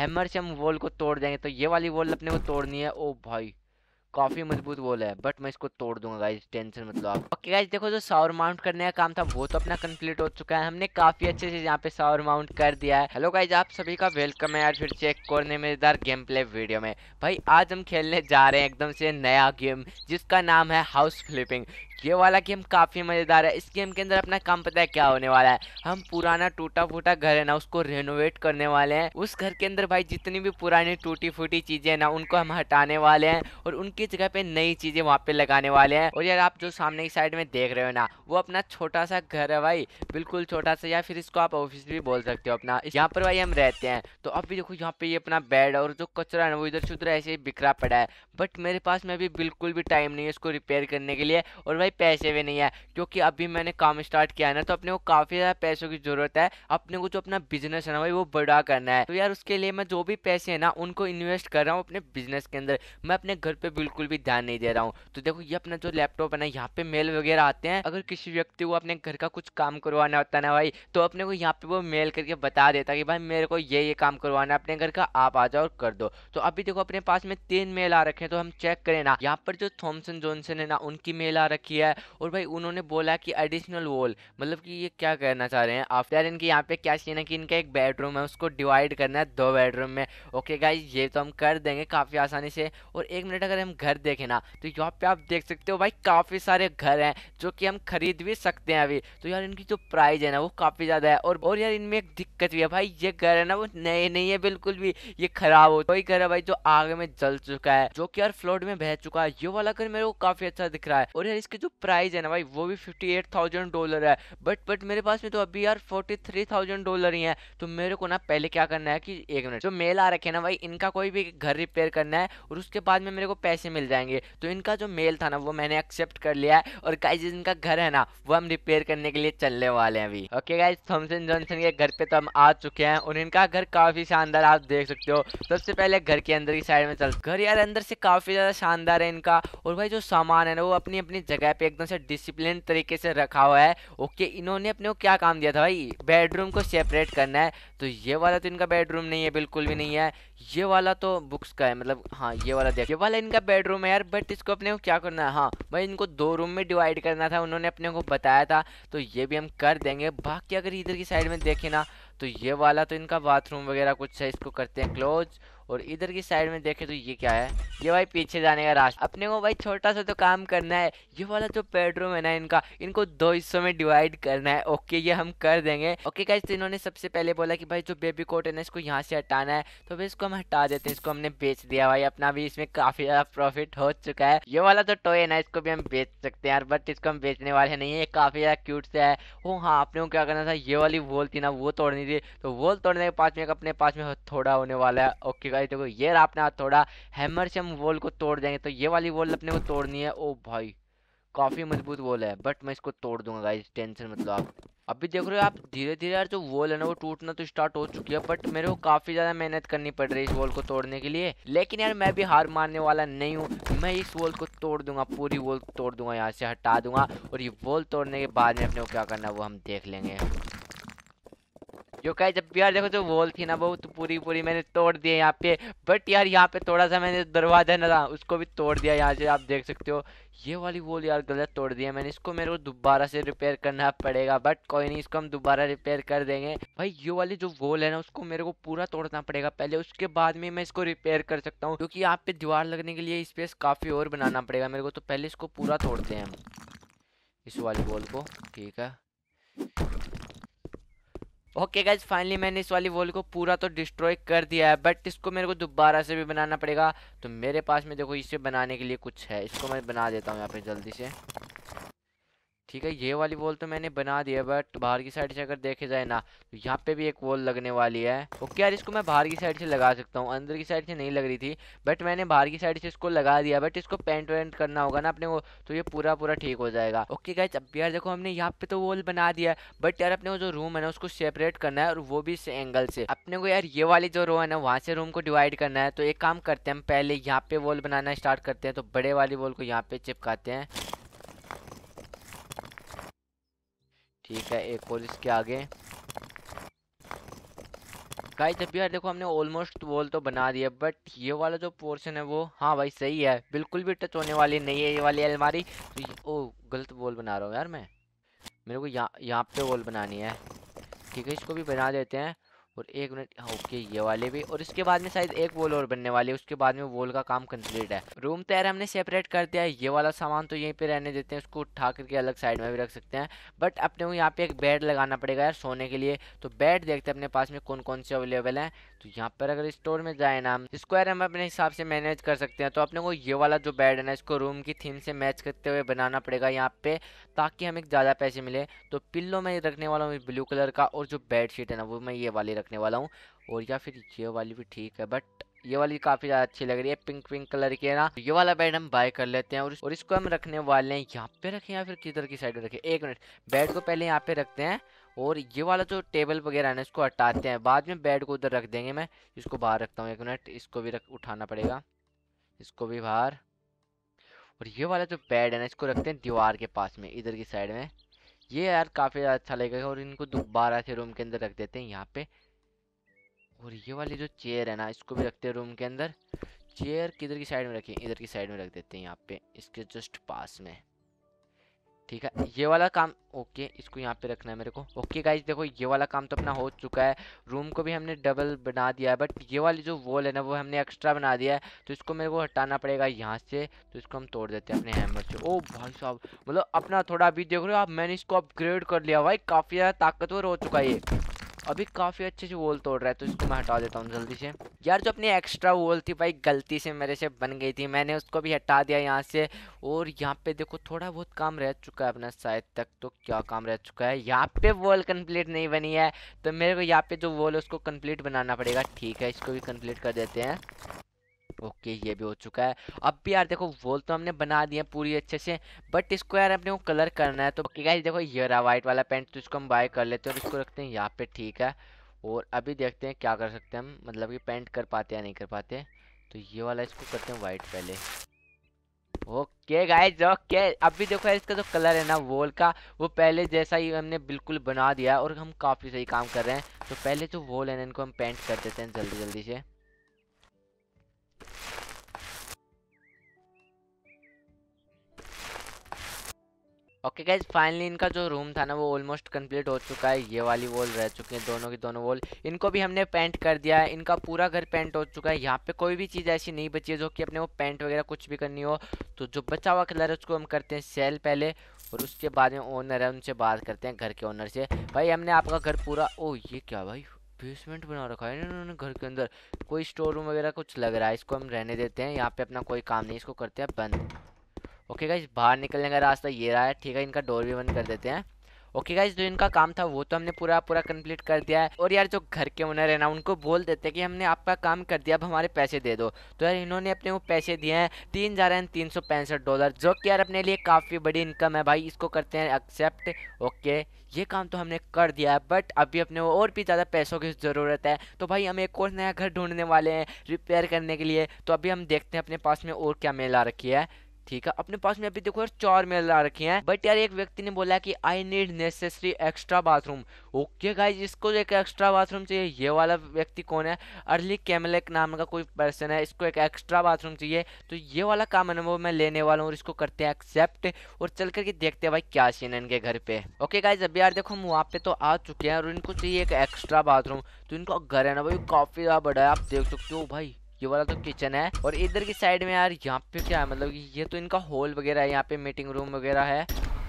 hammer से हम wall को तोड़ देंगे तो ये वाली वॉल अपने को तोड़नी है ओ भाई काफ़ी मजबूत वॉल है बट मैं इसको तोड़ दूंगा गाइज टेंशन मतलब आप ओके गाइज देखो जो सावर माउंट करने का काम था वो तो अपना कंप्लीट हो चुका है हमने काफ़ी अच्छे से यहाँ पे सावर माउंट कर दिया है हेलो गाइज आप सभी का वेलकम है यार फिर चेक करने मजेदार गेम प्ले वीडियो में भाई आज हम खेलने जा रहे हैं एकदम से नया गेम जिसका नाम है हाउस फ्लिपिंग ये वाला गेम काफ़ी मज़ेदार है इस गेम के अंदर अपना काम पता है क्या होने वाला है हम पुराना टूटा फूटा घर है ना उसको रेनोवेट करने वाले हैं उस घर के अंदर भाई जितनी भी पुरानी टूटी फूटी चीज़ें ना उनको हम हटाने वाले हैं और उनकी जगह पे नई चीज़ें वहाँ पे लगाने वाले हैं और यार आप जो सामने की साइड में देख रहे हो ना वो अपना छोटा सा घर है भाई बिल्कुल छोटा सा या फिर इसको आप ऑफिस भी बोल सकते हो अपना यहाँ पर भाई हम रहते हैं तो अब भी देखो यहाँ पे ये अपना बेड और जो कचरा है ना वो इधर से उधर ऐसे ही बिखरा पड़ा है बट मेरे पास में अभी बिल्कुल भी टाइम नहीं है इसको रिपेयर करने के लिए और भाई पैसे भी नहीं है क्योंकि अभी मैंने काम स्टार्ट किया है ना तो अपने को काफ़ी ज़्यादा पैसों की ज़रूरत है अपने को जो अपना बिजनेस है ना भाई वो बड़ा करना है तो यार उसके लिए मैं जो भी पैसे हैं ना उनको इन्वेस्ट कर रहा हूँ अपने बिजनेस के अंदर मैं अपने घर पर बिल्कुल भी ध्यान नहीं दे रहा हूँ तो देखो ये अपना जो लैपटॉप है ना यहाँ पे मेल वगैरह आते हैं अगर किसी व्यक्ति को अपने घर का कुछ काम करवाना होता है ना भाई तो अपने को यहाँ पे वो मेल करके बता देता कि भाई मेरे को ये ये काम करवाना है अपने घर का आप आ जाओ और कर दो तो अभी देखो अपने पास में तीन मेल आ रखे हैं तो हम चेक करें ना यहाँ पर जो थॉमसन जॉनसन है ना उनकी मेल आ रखी है किया है और भाई उन्होंने बोला कि एडिशनल वॉल मतलब कि ये क्या कहना चाह रहे हैं आफ्टर इनके यहाँ पे क्या सीन है कि इनका एक बेडरूम है उसको डिवाइड करना है दो बेडरूम में ओके गाई ये तो हम कर देंगे काफ़ी आसानी से और एक मिनट अगर हम घर देखें ना तो यहाँ पे आप देख सकते हो भाई काफ़ी सारे घर हैं जो कि हम खरीद भी सकते हैं अभी तो यार इनकी जो प्राइस है ना वो काफ़ी ज़्यादा है और और यार इनमें एक दिक्कत भी है भाई ये घर है ना वो नए नहीं है बिल्कुल भी ये खराब हो वही घर है भाई जो आगे में जल चुका है जो कि यार फ्लोड में बह चुका है ये वाला घर मेरे को काफ़ी अच्छा दिख रहा है और यार इसके जो प्राइस है ना भाई वो भी फिफ्टी एट थाउजेंड डॉलर है बट बट मेरे पास में तो अभी यार फोर्टी थ्री थाउजेंड डॉलर ही है तो मेरे को ना पहले क्या करना है कि एक मिनट जो मेल आ रखे ना भाई इनका कोई भी घर रिपेयर करना है और उसके बाद में मेरे को पैसे मिल जाएंगे तो इनका जो मेल था ना वो मैंने एक्सेप्ट कर लिया है और गाइज इनका घर है ना वो हम रिपेयर करने के लिए चलने वाले हैं अभी ओके गाइज थॉमसन जॉनसन के घर पे तो हम आ चुके हैं और इनका घर काफी शानदार आप देख सकते हो सबसे पहले घर के अंदर की साइड में चल घर यार अंदर से काफी ज्यादा शानदार है इनका और भाई जो सामान है ना वो अपनी अपनी जगह यहाँ पे एकदम से डिसिप्लिन तरीके से रखा हुआ है ओके इन्होंने अपने को क्या काम दिया था भाई बेडरूम को सेपरेट करना है तो ये वाला तो इनका बेडरूम नहीं है बिल्कुल भी नहीं है ये वाला तो बुक्स का है मतलब हाँ ये वाला देख ये वाला इनका बेडरूम है यार बट इसको अपने को क्या करना है हाँ भाई इनको दो रूम में डिवाइड करना था उन्होंने अपने को बताया था तो ये भी हम कर देंगे बाकी अगर इधर की साइड में देखें ना तो ये वाला तो इनका बाथरूम वगैरह कुछ है इसको करते हैं क्लोज और इधर की साइड में देखें तो ये क्या है ये भाई पीछे जाने का रास्ता अपने को भाई छोटा सा तो काम करना है ये वाला जो बेडरूम है ना इनका इनको दो हिस्सों में डिवाइड करना है ओके ये हम कर देंगे ओके गाइज तो इन्होंने सबसे पहले बोला कि भाई जो बेबी कोट है ना इसको यहाँ से हटाना है तो भाई इसको हम हटा देते हैं इसको हमने बेच दिया भाई अपना भी इसमें काफी ज्यादा प्रॉफिट हो चुका है ये वाला तो टॉय है ना इसको भी हम बेच सकते हैं यार बट इसको हम बेचने वाले नहीं है काफी ज्यादा क्यूट से है हाँ, वो हाँ अपने क्या करना था ये वाली वोल थी ना वो तोड़नी थी तो वोल तोड़ने के पास में अपने पास में थोड़ा होने वाला है ओके भाई देखो ये रहा अपना थोड़ा हैमर से हम वोल को तोड़ देंगे तो ये वाली वोल अपने तोड़नी है ओ भाई काफ़ी मजबूत वॉल है बट मैं इसको तोड़ दूंगा गाइस टेंशन मतलब आप अभी देख रहे हो आप धीरे धीरे यार जो वॉल है ना वो टूटना तो स्टार्ट हो चुकी है बट मेरे को काफ़ी ज़्यादा मेहनत करनी पड़ रही है इस वॉल को तोड़ने के लिए लेकिन यार मैं भी हार मारने वाला नहीं हूँ मैं इस वॉल को तोड़ दूंगा पूरी वॉल तोड़ दूंगा यहाँ से हटा दूंगा और ये वॉल तोड़ने के बाद में अपने को क्या करना है वो हम देख लेंगे जो कहे जब यार देखो जो वॉल थी ना वो तो पूरी पूरी मैंने तोड़ दी है यहाँ पे बट यार यहाँ पे थोड़ा सा मैंने दरवाजा ना था उसको भी तोड़ दिया यहाँ से आप देख सकते हो ये वाली वॉल यार गलत तोड़ दिया है मैंने इसको मेरे को दोबारा से रिपेयर करना पड़ेगा बट कोई नहीं इसको हम दोबारा रिपेयर कर देंगे भाई ये वाली जो वॉल है ना उसको मेरे को पूरा तोड़ना पड़ेगा पहले उसके बाद में मैं इसको रिपेयर कर सकता हूँ क्योंकि यहाँ पे दीवार लगने के लिए स्पेस काफ़ी और बनाना पड़ेगा मेरे को तो पहले इसको पूरा तोड़ते हैं हम इस वाली बॉल को ठीक है ओके गाइज फाइनली मैंने इस वाली वॉल को पूरा तो डिस्ट्रॉय कर दिया है बट इसको मेरे को दोबारा से भी बनाना पड़ेगा तो मेरे पास में देखो इसे बनाने के लिए कुछ है इसको मैं बना देता हूँ यहाँ पे जल्दी से ठीक है ये वाली वॉल तो मैंने बना दिया बट बाहर की साइड से अगर देखे जाए ना तो यहाँ पे भी एक वॉल लगने वाली है ओके यार इसको मैं बाहर की साइड से लगा सकता हूँ अंदर की साइड से नहीं लग रही थी बट मैंने बाहर की साइड से इसको लगा दिया बट इसको पेंट वेंट करना होगा ना अपने को तो ये पूरा पूरा ठीक हो जाएगा ओके गाइज अब यार देखो हमने यहाँ पे तो वॉल बना दिया है बट यार अपने वो जो रूम है ना उसको सेपरेट करना है और वो भी इस एंगल से अपने को यार ये वाली जो रो है ना वहाँ से रूम को डिवाइड करना है तो एक काम करते हैं हम पहले यहाँ पे वॉल बनाना स्टार्ट करते हैं तो बड़े वाली वॉल को यहाँ पे चिपकाते हैं ठीक है एक और इसके आगे गाइस जब यार देखो हमने ऑलमोस्ट वॉल तो बना दिया बट ये वाला जो पोर्शन है वो हाँ भाई सही है बिल्कुल भी टच होने वाली नहीं है ये वाली अलमारी तो ओ गलत वॉल बना रहा हूँ यार मैं मेरे को यहाँ यहाँ पे वॉल बनानी है ठीक है इसको भी बना देते हैं और एक मिनट हाँ ओके ये वाले भी और इसके बाद में शायद एक वॉल और बनने वाली है उसके बाद में वॉल का काम कंप्लीट है रूम तैयार हमने सेपरेट कर दिया है ये वाला सामान तो यहीं पे रहने देते हैं उसको उठा करके अलग साइड में भी रख सकते हैं बट अपने को यहाँ पे एक बेड लगाना पड़ेगा यार सोने के लिए तो बेड देखते हैं अपने पास में कौन कौन से अवेलेबल हैं तो यहाँ पर अगर स्टोर में जाए ना हम स्क्वायर हम अपने हिसाब से मैनेज कर सकते हैं तो अपने को ये वाला जो बेड है ना इसको रूम की थीम से मैच करते हुए बनाना पड़ेगा यहाँ पे ताकि हमें ज़्यादा पैसे मिले तो पिल्लो में रखने वाला हूँ ब्लू कलर का और जो शीट है ना वो मैं ये वाली रख रखने वाला हूँ और या फिर ये वाली भी ठीक है बट ये वाली काफ़ी ज़्यादा अच्छी लग रही है पिंक पिंक कलर की है ना ये वाला बेड हम बाय कर लेते हैं और, इस, और इसको हम रखने वाले हैं यहाँ पे रखें या फिर किधर की साइड रखें एक मिनट बेड को पहले यहाँ पे रखते हैं और ये वाला जो टेबल वगैरह है ना इसको हटाते हैं बाद में बेड को उधर रख देंगे मैं इसको बाहर रखता हूँ एक मिनट इसको भी रख उठाना पड़ेगा इसको भी बाहर और ये वाला जो बेड है ना इसको रखते हैं दीवार के पास में इधर की साइड में ये यार काफ़ी ज़्यादा अच्छा लगेगा और इनको दोबारा से रूम के अंदर रख देते हैं यहाँ पे और ये वाली जो चेयर है ना इसको भी रखते हैं रूम के अंदर चेयर किधर की साइड में रखें इधर की साइड में रख देते हैं यहाँ पे इसके जस्ट पास में ठीक है ये वाला काम ओके इसको यहाँ पे रखना है मेरे को ओके गाइज देखो ये वाला काम तो अपना हो चुका है रूम को भी हमने डबल बना दिया है बट ये वाली जो वॉल है ना वो हमने एक्स्ट्रा बना दिया है तो इसको मेरे को हटाना पड़ेगा यहाँ से तो इसको हम तोड़ देते हैं अपने हैमर से ओ भाई साहब मतलब अपना थोड़ा अभी देख रहे हो आप मैंने इसको अपग्रेड कर लिया भाई काफ़ी ज़्यादा ताकतवर हो चुका है ये अभी काफ़ी अच्छे से वॉल तोड़ रहा है तो इसको मैं हटा देता हूँ जल्दी से यार जो अपनी एक्स्ट्रा वॉल थी भाई गलती से मेरे से बन गई थी मैंने उसको भी हटा दिया यहाँ से और यहाँ पे देखो थोड़ा बहुत काम रह चुका है अपना शायद तक तो क्या काम रह चुका है यहाँ पे वॉल कंप्लीट नहीं बनी है तो मेरे को यहाँ पे जो वॉल है उसको कंप्लीट बनाना पड़ेगा ठीक है इसको भी कंप्लीट कर देते हैं ओके ये भी हो चुका है अब भी यार देखो वॉल तो हमने बना दिया पूरी अच्छे से बट इसको यार अपने को कलर करना है तो ओके गाइस देखो ये रहा वाइट वाला पेंट तो इसको हम बाय कर लेते हैं और इसको रखते हैं यहाँ पे ठीक है और अभी देखते हैं क्या कर सकते हैं हम मतलब कि पेंट कर पाते या नहीं कर पाते तो ये वाला इसको करते हैं वाइट पहले ओके गाइज ओके अभी देखो यार इसका जो कलर है ना वॉल का वो पहले जैसा ही हमने बिल्कुल बना दिया और हम काफ़ी सही काम कर रहे हैं तो पहले जो वॉल है ना इनको हम पेंट कर देते हैं जल्दी जल्दी से ओके गाइज फाइनली इनका जो रूम था ना वो ऑलमोस्ट कंप्लीट हो चुका है ये वाली वॉल रह चुकी है दोनों की दोनों वॉल इनको भी हमने पेंट कर दिया है इनका पूरा घर पेंट हो चुका है यहाँ पे कोई भी चीज़ ऐसी नहीं बची है जो कि अपने वो पेंट वगैरह कुछ भी करनी हो तो जो बचा हुआ कलर है उसको हम करते हैं सेल पहले और उसके बाद में ओनर है उनसे बात करते हैं घर के ओनर से भाई हमने आपका घर पूरा ओ ये क्या भाई बेसमेंट बना रखा है इन्होंने घर के अंदर कोई स्टोर रूम वगैरह कुछ लग रहा है इसको हम रहने देते हैं यहाँ पे अपना कोई काम नहीं इसको करते हैं बंद ओके गाइज बाहर निकलने का रास्ता ये रहा है ठीक है इनका डोर भी बंद कर देते हैं ओके गाइज जो इनका काम था वो तो हमने पूरा पूरा कंप्लीट कर दिया है और यार जो घर के ओनर है ना उनको बोल देते हैं कि हमने आपका काम कर दिया अब हमारे पैसे दे दो तो यार इन्होंने अपने वो पैसे दिए हैं तीन हज़ार एंड तीन सौ पैंसठ डॉलर जो कि यार अपने लिए काफ़ी बड़ी इनकम है भाई इसको करते हैं एक्सेप्ट ओके ये काम तो हमने कर दिया है बट अभी अपने वो और भी ज़्यादा पैसों की ज़रूरत है तो भाई हम एक और नया घर ढूंढने वाले हैं रिपेयर करने के लिए तो अभी हम देखते हैं अपने पास में और क्या मेला रखी है ठीक है अपने पास में अभी देखो यार चार मेल ला रखे हैं बट यार एक व्यक्ति ने बोला कि I need necessary extra bathroom okay guys इसको एक एक्स्ट्रा बाथरूम चाहिए ये वाला व्यक्ति कौन है अर्ली कैमलेक नाम का कोई पर्सन है इसको एक एक्स्ट्रा बाथरूम चाहिए तो ये वाला काम है वो मैं लेने वाला हूँ और इसको करते हैं एक्सेप्ट और चल करके देखते हैं भाई क्या सीन है इनके घर पे ओके गाइज अभी यार देखो हम वहाँ पे तो आ चुके हैं और इनको चाहिए एक एक्स्ट्रा बाथरूम तो इनका घर है ना भाई काफ़ी ज़्यादा बड़ा है आप देख सकते हो भाई ये वाला तो किचन है और इधर की साइड में यार यहाँ पे क्या है मतलब ये तो इनका हॉल वगैरह है यहाँ पे मीटिंग रूम वगैरह है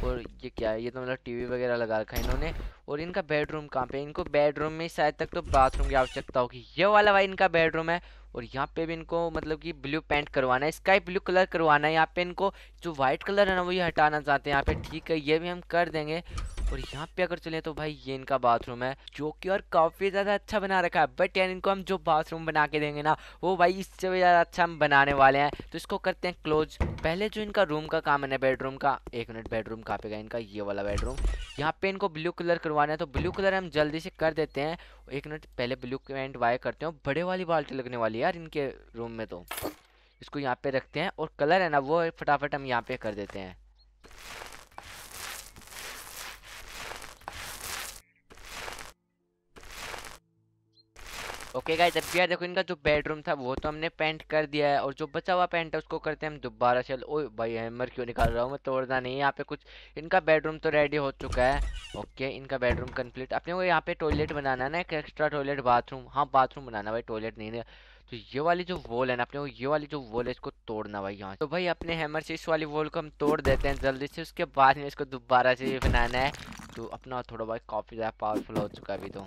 और ये क्या है ये तो मतलब टीवी वगैरह लगा रखा है इन्होंने और इनका बेडरूम कहाँ पे इनको बेडरूम में शायद तक तो बाथरूम की आवश्यकता होगी ये वाला भाई इनका बेडरूम है और यहाँ पे भी इनको मतलब कि ब्लू पेंट करवाना है स्काई ब्लू कलर करवाना है यहाँ पे इनको जो वाइट कलर है ना वो ये हटाना चाहते हैं यहाँ पे ठीक है ये भी हम कर देंगे और यहाँ पे अगर चले तो भाई ये इनका बाथरूम है जो कि और काफ़ी ज़्यादा अच्छा बना रखा है बट यार इनको हम जो बाथरूम बना के देंगे ना वो भाई इससे भी ज़्यादा अच्छा हम बनाने वाले हैं तो इसको करते हैं क्लोज पहले जो इनका रूम का काम है ना बेडरूम का एक मिनट बेडरूम कहाँ पे गया इनका ये वाला बेडरूम यहाँ पे इनको ब्लू कलर करवाना है तो ब्लू कलर हम जल्दी से कर देते हैं एक मिनट पहले ब्लू एंड वाई करते हैं बड़े वाली बाल्टी लगने वाली है यार इनके रूम में तो इसको यहाँ पे रखते हैं और कलर है ना वो फटाफट हम यहाँ पे कर देते हैं ओके गाइस अब यार देखो इनका जो बेडरूम था वो तो हमने पेंट कर दिया है और जो बचा हुआ पेंट है उसको करते हैं हम दोबारा चल ओ भाई हैमर क्यों निकाल रहा हूँ मैं तोड़ना नहीं यहाँ पे कुछ इनका बेडरूम तो रेडी हो चुका है ओके इनका बेडरूम कंप्लीट अपने को यहाँ पे टॉयलेट बनाना ना एक एक्स्ट्रा टॉयलेट बाथरूम हाँ बाथरूम बनाना भाई टॉयलेट नहीं, नहीं तो ये वाली जो वॉल है ना अपने ये वाली जो वॉल है इसको तोड़ना भाई यहाँ तो भाई अपने हैमर से इस वाली वॉल को हम तोड़ देते हैं जल्दी से उसके बाद में इसको दोबारा से बनाना है तो अपना थोड़ा भाई काफ़ी ज़्यादा पावरफुल हो चुका है अभी तो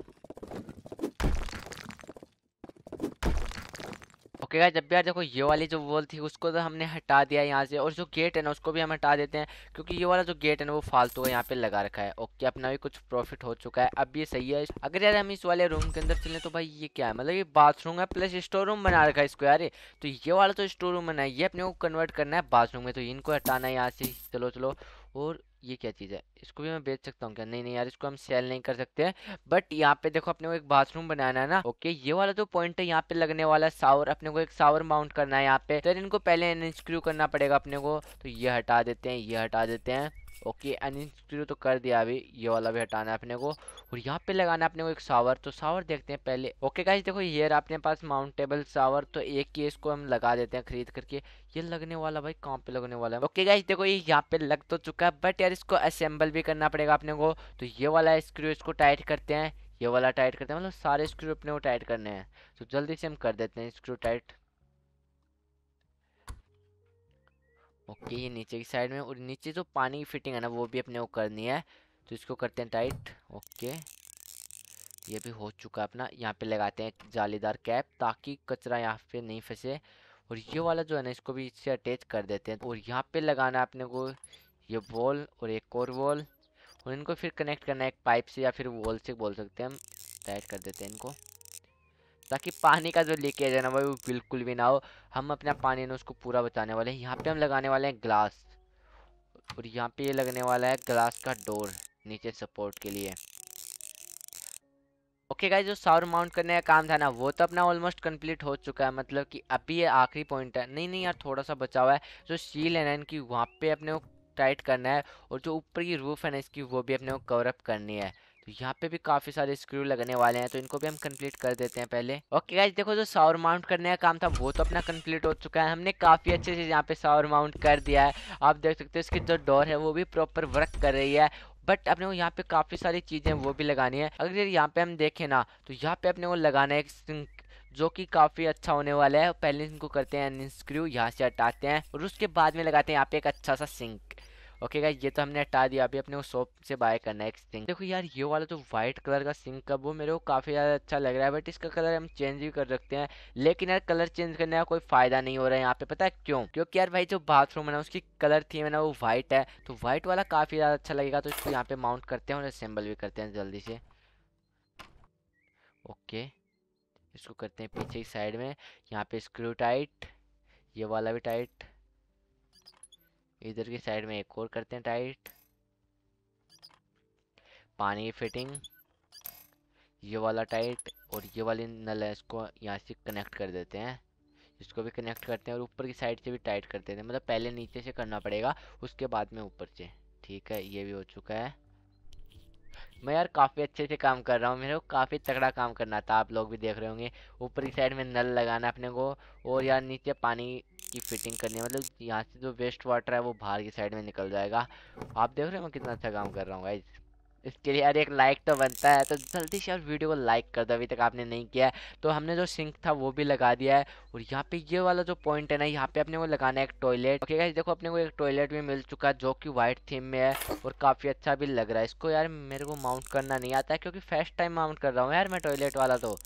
ओके गाइस जब भी यार देखो ये वाली जो वॉल थी उसको तो हमने हटा दिया यहाँ से और जो गेट है ना उसको भी हम हटा देते हैं क्योंकि ये वाला जो गेट है ना वो फालतू है यहाँ पे लगा रखा है ओके अपना भी कुछ प्रॉफिट हो चुका है अब ये सही है अगर यार हम इस वाले रूम के अंदर चले तो भाई ये क्या है मतलब ये बाथरूम है प्लस स्टोर रूम बना रखा है इसको यार तो ये वाला तो स्टोर रूम बना है ये अपने को कन्वर्ट करना है बाथरूम में तो इनको हटाना है यहाँ से चलो चलो और ये क्या चीज़ है इसको भी मैं बेच सकता हूँ क्या नहीं नहीं यार इसको हम सेल नहीं कर सकते बट यहाँ पे देखो अपने को एक बाथरूम बनाना है ना ओके ये वाला जो तो पॉइंट है यहाँ पे लगने वाला सावर अपने को एक सावर माउंट करना है यहाँ पे तो इनको पहले इनस्क्रू करना पड़ेगा अपने को तो ये हटा देते हैं ये हटा देते हैं ओके अनइंस्टॉल तो कर दिया अभी ये वाला भी हटाना है अपने को और यहाँ पे लगाना है अपने को एक सावर तो सावर देखते हैं पहले ओके गाइज देखो ये अपने पास माउंटेबल सावर तो एक ही इसको हम लगा देते हैं खरीद करके ये लगने वाला भाई कहाँ पे लगने वाला है ओके गाइज देखो ये यहाँ पे लग तो चुका है बट यार इसको असेंबल भी करना पड़ेगा अपने को तो ये वाला स्क्रू इसको टाइट करते हैं ये वाला टाइट करते हैं मतलब सारे स्क्रू अपने को टाइट करने हैं तो जल्दी से हम कर देते हैं स्क्रू टाइट ओके ये नीचे की साइड में और नीचे जो पानी की फिटिंग है ना वो भी अपने को करनी है तो इसको करते हैं टाइट ओके ये भी हो चुका है अपना यहाँ पे लगाते हैं एक जालीदार कैप ताकि कचरा यहाँ पे नहीं फंसे और ये वाला जो है ना इसको भी इससे अटैच कर देते हैं और यहाँ पे लगाना है अपने को ये बॉल और एक और वॉल और इनको फिर कनेक्ट करना है एक पाइप से या फिर वॉल से बोल सकते हैं हम टाइट कर देते हैं इनको ताकि पानी का जो लीकेज है ना वो बिल्कुल भी ना हो हम अपना पानी ना उसको पूरा बचाने वाले हैं यहाँ पे हम लगाने वाले हैं ग्लास और यहाँ पे ये लगने वाला है ग्लास का डोर नीचे सपोर्ट के लिए ओके गाइस जो सावर माउंट करने का काम था ना वो तो अपना ऑलमोस्ट कंप्लीट हो चुका है मतलब कि अभी ये आखिरी पॉइंट है नहीं नहीं यार थोड़ा सा बचा हुआ है जो शील है ना इनकी वहाँ पे अपने टाइट करना है और जो ऊपर की रूफ है ना इसकी वो भी अपने को कवर अप करनी है तो यहाँ पे भी काफी सारे स्क्रू लगने वाले हैं तो इनको भी हम कंप्लीट कर देते हैं पहले ओके गाइज देखो जो सावर माउंट करने का काम था वो तो अपना कंप्लीट हो चुका है हमने काफी अच्छे से यहाँ पे सावर माउंट कर दिया है आप देख सकते हो इसकी जो डोर है वो भी प्रॉपर वर्क कर रही है बट अपने को यहाँ पे काफ़ी सारी चीज़ें वो भी लगानी है अगर यहाँ पे हम देखें ना तो यहाँ पे अपने को लगाना है जो कि काफ़ी अच्छा होने वाला है पहले इनको करते हैं अनस्क्रू यहाँ से हटाते हैं और उसके बाद में लगाते हैं यहाँ पे एक अच्छा सा सिंक ओके गाइस ये तो हमने हटा दिया अभी अपने शॉप से बाय करना है एक सिंक देखो यार ये वाला जो व्हाइट कलर का सिंक का वो मेरे को काफ़ी ज़्यादा अच्छा लग रहा है बट इसका कलर हम चेंज भी कर सकते हैं लेकिन यार कलर चेंज करने का कोई फ़ायदा नहीं हो रहा है यहाँ पे पता है क्यों क्योंकि यार भाई जो बाथरूम है ना उसकी कलर थी है ना वो व्हाइट है तो व्हाइट वाला काफ़ी ज़्यादा अच्छा लगेगा तो इसको यहाँ पे माउंट करते हैं और असेंबल भी करते हैं जल्दी से ओके इसको करते हैं पीछे की साइड में यहाँ पे स्क्रू टाइट ये वाला भी टाइट इधर की साइड में एक और करते हैं टाइट पानी फिटिंग ये वाला टाइट और ये वाली नल है इसको यहाँ से कनेक्ट कर देते हैं इसको भी कनेक्ट करते हैं और ऊपर की साइड से भी टाइट कर देते हैं मतलब पहले नीचे से करना पड़ेगा उसके बाद में ऊपर से ठीक है ये भी हो चुका है मैं यार काफ़ी अच्छे से काम कर रहा हूँ मेरे को काफ़ी तगड़ा काम करना था आप लोग भी देख रहे होंगे ऊपर की साइड में नल लगाना अपने को और यार नीचे पानी की फिटिंग करनी है मतलब यहाँ से जो वेस्ट वाटर है वो बाहर की साइड में निकल जाएगा आप देख रहे हो मैं कितना अच्छा काम कर रहा हूँ गाइज इसके लिए यार एक लाइक तो बनता है तो जल्दी से यार वीडियो को लाइक कर दो अभी तक आपने नहीं किया है तो हमने जो सिंक था वो भी लगा दिया है और यहाँ पे ये वाला जो पॉइंट है ना यहाँ पे अपने को लगाना है एक टॉयलेट ओके गाइस देखो अपने को एक टॉयलेट भी मिल चुका है जो कि वाइट थीम में है और काफ़ी अच्छा भी लग रहा है इसको यार मेरे को माउंट करना नहीं आता है क्योंकि फर्स्ट टाइम माउंट कर रहा हूँ यार मैं टॉयलेट वाला तो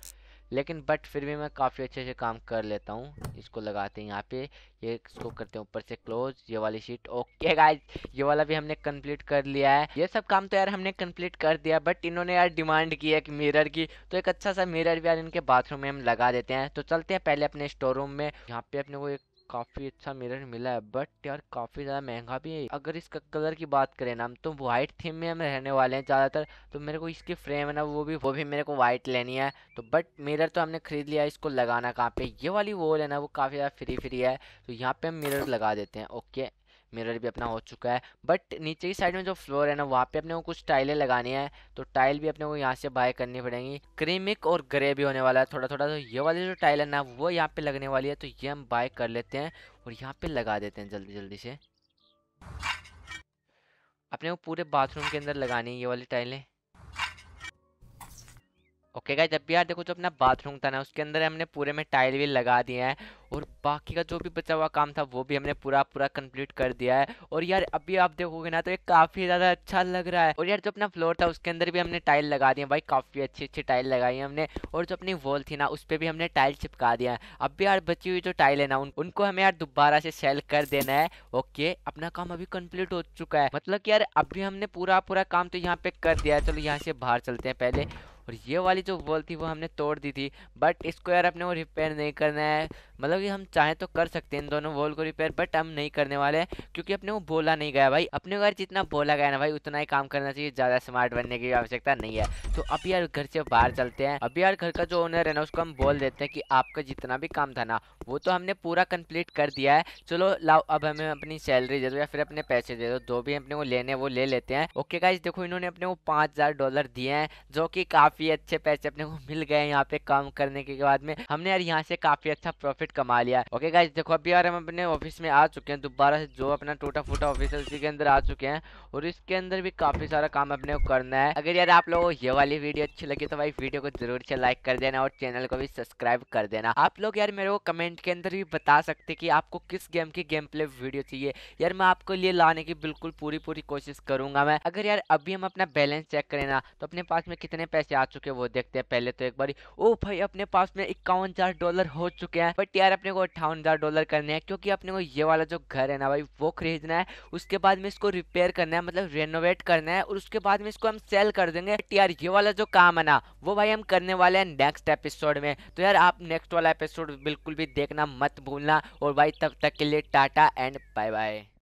लेकिन बट फिर भी मैं काफ़ी अच्छे से काम कर लेता हूँ इसको लगाते हैं यहाँ पे ये इसको करते हैं ऊपर से क्लोज ये वाली शीट ओके गाइस ये वाला भी हमने कंप्लीट कर लिया है ये सब काम तो यार हमने कंप्लीट कर दिया बट इन्होंने यार डिमांड की है कि मिरर की तो एक अच्छा सा मिरर भी यार इनके बाथरूम में हम लगा देते हैं तो चलते हैं पहले अपने स्टोर रूम में यहाँ पे अपने को एक काफ़ी अच्छा मिरर मिला है बट यार काफ़ी ज़्यादा महंगा भी है अगर इसका कलर की बात करें ना हम तो वाइट थीम में हम रहने वाले हैं ज़्यादातर तो मेरे को इसकी फ्रेम है ना वो भी वो भी मेरे को वाइट लेनी है तो बट मिरर तो हमने ख़रीद लिया इसको लगाना कहाँ पे ये वाली वॉल है ना वो काफ़ी ज़्यादा फ्री फ्री है तो यहाँ पे हम मिरर लगा देते हैं ओके मिरर भी अपना हो चुका है बट नीचे की साइड में जो फ्लोर है ना वहाँ पे अपने को कुछ टाइलें लगानी है तो टाइल भी अपने को यहाँ से बाय करनी पड़ेंगी क्रीमिक और ग्रे भी होने वाला है थोड़ा थोड़ा तो ये वाली जो टाइल है ना वो यहाँ पे लगने वाली है तो ये हम बाय कर लेते हैं और यहाँ पे लगा देते हैं जल्दी जल्दी से अपने को पूरे बाथरूम के अंदर लगानी है ये वाली टाइलें ओके जब भी यार देखो जो अपना बाथरूम था ना उसके अंदर हमने पूरे में टाइल भी लगा दिए हैं और बाकी का जो भी बचा हुआ काम था वो भी हमने पूरा पूरा कंप्लीट कर दिया है और यार अभी आप देखोगे ना तो ये काफ़ी ज़्यादा अच्छा लग रहा है और यार जो अपना फ्लोर था उसके अंदर भी हमने टाइल लगा दी है भाई काफ़ी अच्छी अच्छी टाइल लगाई है हमने और जो अपनी वॉल थी ना उस पर भी हमने टाइल चिपका दिया है अब भी यार बची हुई जो टाइल है ना उनको हमें यार दोबारा से सेल कर देना है ओके अपना काम अभी कंप्लीट हो चुका है मतलब कि यार अभी हमने पूरा पूरा काम तो यहाँ पे कर दिया है चलो यहाँ से बाहर चलते हैं पहले और ये वाली जो वॉल थी वो हमने तोड़ दी थी बट इसको यार अपने वो रिपेयर नहीं करना है मतलब कि हम चाहें तो कर सकते हैं इन दोनों वॉल को रिपेयर बट हम नहीं करने वाले हैं क्योंकि अपने को बोला नहीं गया भाई अपने को जितना बोला गया ना भाई उतना ही काम करना चाहिए ज़्यादा स्मार्ट बनने की आवश्यकता नहीं है तो अब यार घर से बाहर चलते हैं अभी यार घर का जो ओनर है ना उसको हम बोल देते हैं कि आपका जितना भी काम था ना वो तो हमने पूरा कंप्लीट कर दिया है चलो लाओ अब हमें अपनी सैलरी दे दो या फिर अपने पैसे दे दो जो भी अपने को लेने वो ले लेते हैं ओके गाइज देखो इन्होंने अपने को पाँच हज़ार डॉलर दिए हैं जो कि काफ़ी अच्छे पैसे अपने को मिल गए हैं यहाँ पे काम करने के बाद में हमने यार यहाँ से काफ़ी अच्छा प्रॉफिट प्रॉफिट कमा लिया ओके गाइज देखो अभी यार हम अपने ऑफिस में आ चुके हैं दोबारा से जो अपना टूटा फूटा ऑफिस है उसी के अंदर आ चुके हैं और इसके अंदर भी काफी सारा काम अपने को करना है अगर यार आप लोगों को ये वाली वीडियो अच्छी लगी तो भाई वीडियो को जरूर से लाइक कर देना और चैनल को भी सब्सक्राइब कर देना आप लोग यार मेरे को कमेंट के अंदर भी बता सकते कि आपको किस गेम की गेम प्ले वीडियो चाहिए यार मैं आपको लिए लाने की बिल्कुल पूरी पूरी कोशिश करूंगा मैं अगर यार अभी हम अपना बैलेंस चेक करें ना तो अपने पास में कितने पैसे आ चुके हैं वो देखते हैं पहले तो एक बार ओ भाई अपने पास में इक्यावन डॉलर हो चुके हैं बट यार अपने को अट्ठावन हज़ार डॉलर करने हैं क्योंकि अपने को ये वाला जो घर है ना भाई वो खरीदना है उसके बाद में इसको रिपेयर करना है मतलब रेनोवेट करना है और उसके बाद में इसको हम सेल कर देंगे यार ये वाला जो काम है ना वो भाई हम करने वाले हैं नेक्स्ट एपिसोड में तो यार आप नेक्स्ट वाला एपिसोड बिल्कुल भी देखना मत भूलना और भाई तब तक के लिए टाटा एंड बाय बाय